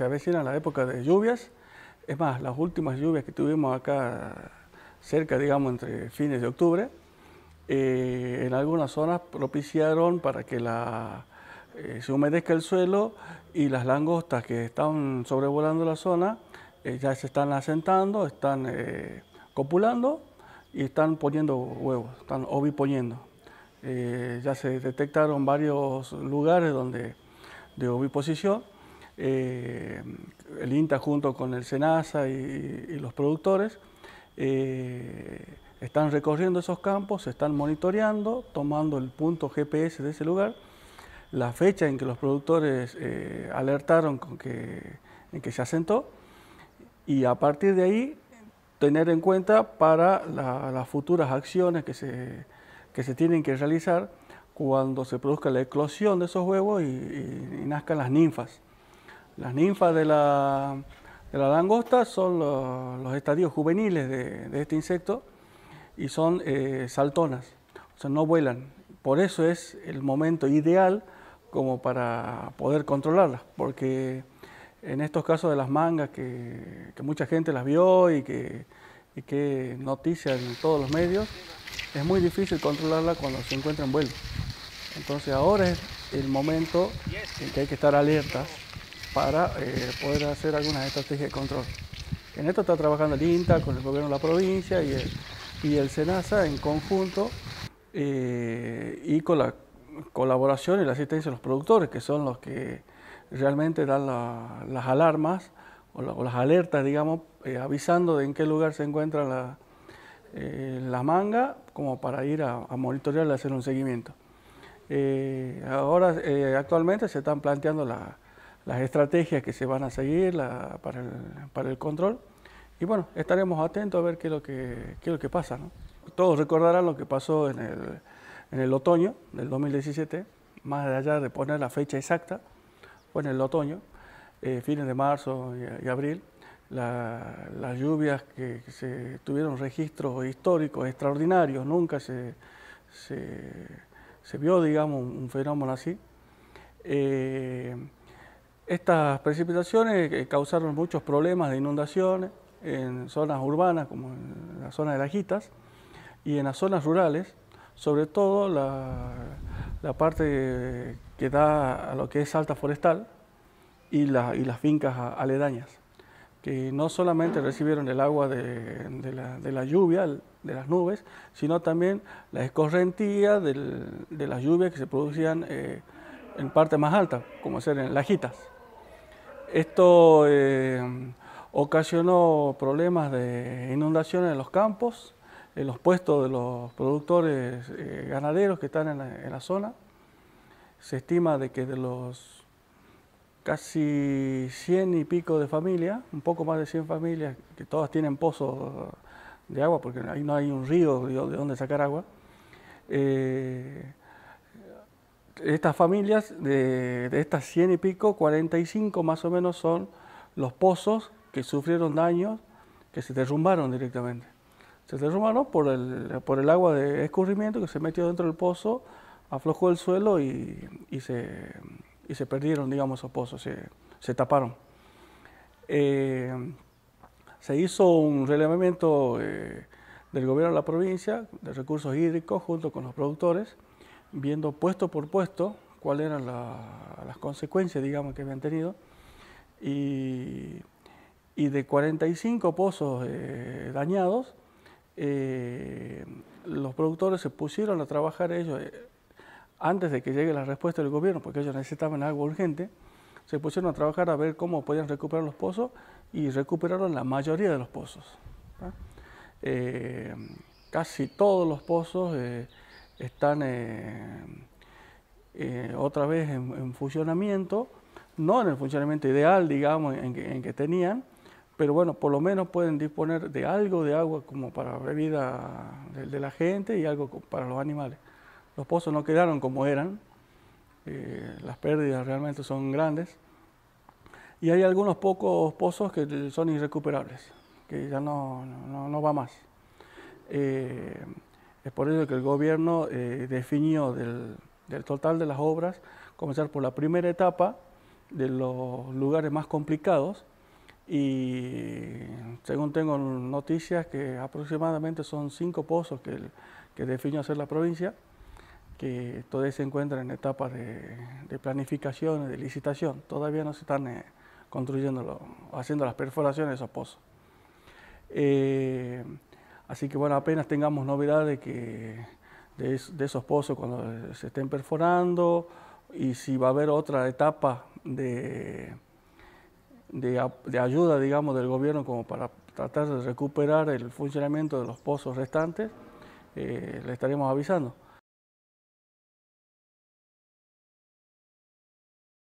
se avecina la época de lluvias. Es más, las últimas lluvias que tuvimos acá cerca, digamos, entre fines de octubre, eh, en algunas zonas propiciaron para que la, eh, se humedezca el suelo y las langostas que están sobrevolando la zona eh, ya se están asentando, están copulando y están poniendo huevos, están oviponiendo. ya se detectaron varios lugares donde de oviposición eh, el INTA junto con el SENASA y, los productores, eh, están recorriendo esos campos, se están monitoreando, tomando el punto GPS de ese lugar, la fecha en que los productores eh, alertaron con que, en que se asentó y a partir de ahí tener en cuenta para las futuras acciones que se, que se tienen que realizar cuando se produzca la eclosión de esos huevos y nazcan las ninfas. Las ninfas de la, langosta son los, estadios juveniles de, este insecto y son eh, saltonas, o sea, no vuelan. Por eso es el momento ideal como para poder controlarlas, porque en estos casos de las mangas que, mucha gente las vio y que, y que en todos los medios, es muy difícil controlarla cuando se encuentran en vuelo. Entonces ahora es el momento en que hay que estar alertas para eh, poder hacer algunas estrategias de control. En esto está trabajando el INTA con el gobierno de la provincia y el, y el SENASA en conjunto eh, y con la colaboración y la asistencia de los productores, que son los que realmente dan las alarmas o, las alertas, digamos, eh, avisando de en qué lugar se encuentra la, manga, como para ir a, a monitorear y hacer un seguimiento. ahora, actualmente se están planteando las las estrategias que se van a seguir para, el, control. Y bueno, estaremos atentos a ver qué es lo que, lo que pasa. Todos recordarán lo que pasó en el, otoño del 2017, más allá de poner la fecha exacta, fue en el otoño, eh, fines de marzo y, abril, las lluvias que, se tuvieron registros históricos extraordinarios, nunca se, se, vio, digamos, un, un fenómeno así. Eh, estas precipitaciones eh, causaron muchos problemas de inundaciones en zonas urbanas como en la zona de Lajitas y en las zonas rurales, sobre todo la, parte que da a lo que es alta forestal y, las fincas aledañas, que no solamente recibieron el agua de, la, lluvia, de las nubes, sino también la escorrentía de las lluvias que se producían eh, en parte más alta, como ser en Lajitas. Esto eh, ocasionó problemas de inundaciones en los campos, en los puestos de los productores eh, ganaderos que están en la, zona. Se estima de que de los casi 100 y pico de familias, un poco más de 100 familias, que todas tienen pozos de agua, porque ahí no hay un río de donde sacar agua, eh, estas familias, de, estas 100 y pico, 45 más o menos son los pozos que sufrieron daños, que se derrumbaron directamente. Se derrumbaron por el, agua de escurrimiento que se metió dentro del pozo, aflojó el suelo y, se, perdieron, digamos, esos pozos, se, taparon. Eh, se hizo un relevamiento eh, del gobierno de la provincia de recursos hídricos junto con los productores viendo puesto por puesto cuáles eran las consecuencias, digamos, que habían tenido. Y, de 45 pozos eh, dañados, eh, los productores se pusieron a trabajar ellos eh, antes de que llegue la respuesta del gobierno, porque ellos necesitaban algo urgente, se pusieron a trabajar a ver cómo podían recuperar los pozos y recuperaron la mayoría de los pozos. casi todos los pozos están eh, eh, otra vez en, funcionamiento, no en el funcionamiento ideal, digamos, en que, tenían, pero bueno, por lo menos pueden disponer de algo de agua como para bebida de, de la gente y algo para los animales. Los pozos no quedaron como eran, eh, las pérdidas realmente son grandes, y hay algunos pocos pozos que son irrecuperables, que ya no, no, no va más. Es por eso que el gobierno eh, definió del, total de las obras comenzar por la primera etapa de los lugares más complicados y según tengo noticias que aproximadamente son cinco pozos que, definió hacer la provincia, que todavía se encuentran en etapas de, planificación de licitación. Todavía no se están eh, construyendo construyendo, haciendo las perforaciones de esos pozos. Eh, Así que bueno, apenas tengamos novedades de, que, de, esos pozos cuando se estén perforando y si va a haber otra etapa de, de, ayuda, digamos, del gobierno como para tratar de recuperar el funcionamiento de los pozos restantes, eh, le estaremos avisando.